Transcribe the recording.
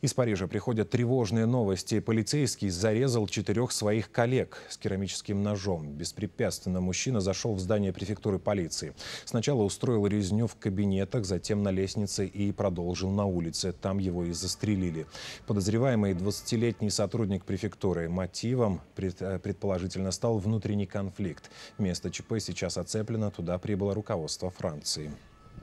Из Парижа приходят тревожные новости. Полицейский зарезал четырех своих коллег с керамическим ножом. Беспрепятственно мужчина зашел в здание префектуры полиции. Сначала устроил резню в кабинетах, затем на лестнице и продолжил на улице. Там его и застрелили. Подозреваемый 20-летний сотрудник префектуры. Мотивом, э, предположительно, стал внутренний конфликт. Место ЧП сейчас оцеплено. Туда прибыло руководство Франции.